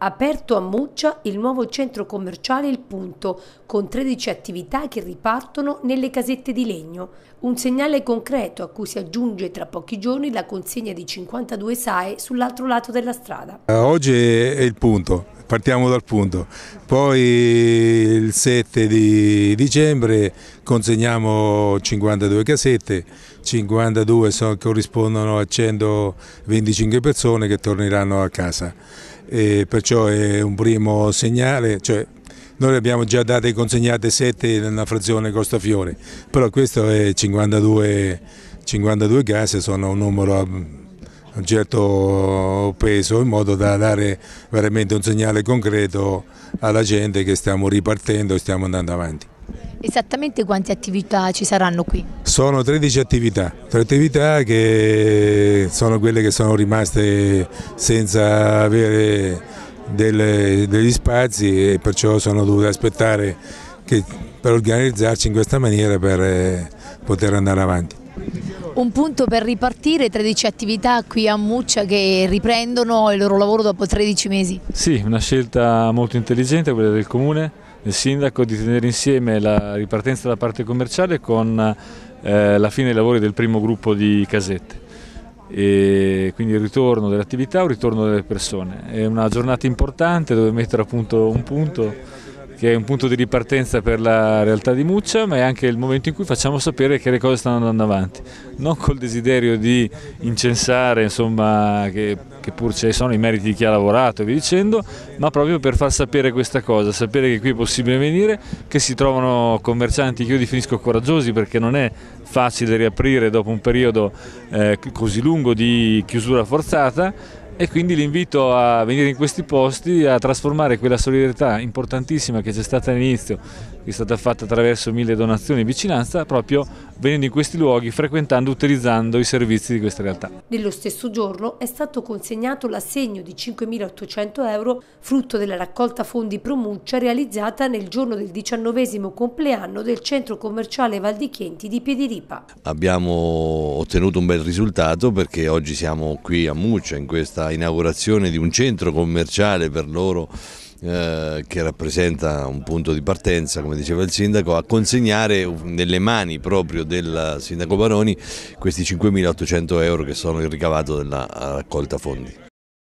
Aperto a Muccia il nuovo centro commerciale Il Punto, con 13 attività che ripartono nelle casette di legno. Un segnale concreto a cui si aggiunge tra pochi giorni la consegna di 52 SAE sull'altro lato della strada. Eh, oggi è il punto, partiamo dal punto. Poi il 7 di dicembre consegniamo 52 casette, 52 corrispondono a 125 persone che torneranno a casa e perciò è un primo segnale, cioè noi abbiamo già date consegnate 7 nella frazione Costa Fiore, però questo è 52, 52 gas, sono un numero a mm, un certo peso in modo da dare veramente un segnale concreto alla gente che stiamo ripartendo e stiamo andando avanti. Esattamente quante attività ci saranno qui? Sono 13 attività, 3 attività che sono quelle che sono rimaste senza avere delle, degli spazi e perciò sono dovute aspettare che, per organizzarci in questa maniera per eh, poter andare avanti. Un punto per ripartire, 13 attività qui a Muccia che riprendono il loro lavoro dopo 13 mesi. Sì, una scelta molto intelligente quella del Comune del sindaco di tenere insieme la ripartenza da parte commerciale con eh, la fine dei lavori del primo gruppo di casette. E quindi il ritorno dell'attività, un ritorno delle persone. È una giornata importante dove mettere appunto un punto che è un punto di ripartenza per la realtà di Muccia, ma è anche il momento in cui facciamo sapere che le cose stanno andando avanti, non col desiderio di incensare, insomma, che, che pur ci sono i meriti di chi ha lavorato e via dicendo, ma proprio per far sapere questa cosa, sapere che qui è possibile venire, che si trovano commercianti che io definisco coraggiosi perché non è facile riaprire dopo un periodo eh, così lungo di chiusura forzata e quindi l'invito a venire in questi posti a trasformare quella solidarietà importantissima che c'è stata all'inizio, che è stata fatta attraverso mille donazioni e vicinanza, proprio venendo in questi luoghi, frequentando, utilizzando i servizi di questa realtà. Nello stesso giorno è stato consegnato l'assegno di 5.800 euro, frutto della raccolta fondi Promuccia realizzata nel giorno del 19 compleanno del centro commerciale Val di Chienti di Piediripa. Abbiamo ottenuto un bel risultato perché oggi siamo qui a Muccia in questa inaugurazione di un centro commerciale per loro eh, che rappresenta un punto di partenza, come diceva il sindaco, a consegnare nelle mani proprio del sindaco Baroni questi 5.800 euro che sono il ricavato della raccolta fondi.